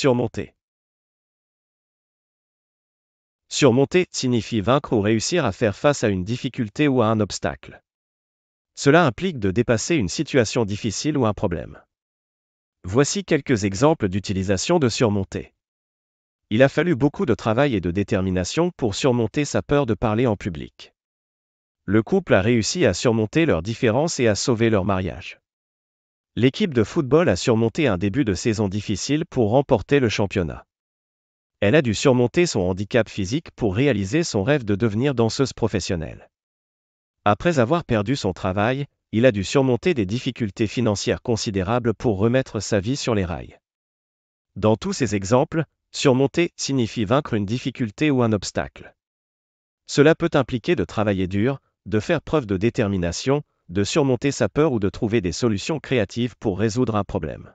Surmonter. Surmonter signifie vaincre ou réussir à faire face à une difficulté ou à un obstacle. Cela implique de dépasser une situation difficile ou un problème. Voici quelques exemples d'utilisation de surmonter. Il a fallu beaucoup de travail et de détermination pour surmonter sa peur de parler en public. Le couple a réussi à surmonter leurs différences et à sauver leur mariage. L'équipe de football a surmonté un début de saison difficile pour remporter le championnat. Elle a dû surmonter son handicap physique pour réaliser son rêve de devenir danseuse professionnelle. Après avoir perdu son travail, il a dû surmonter des difficultés financières considérables pour remettre sa vie sur les rails. Dans tous ces exemples, surmonter signifie vaincre une difficulté ou un obstacle. Cela peut impliquer de travailler dur, de faire preuve de détermination, de surmonter sa peur ou de trouver des solutions créatives pour résoudre un problème.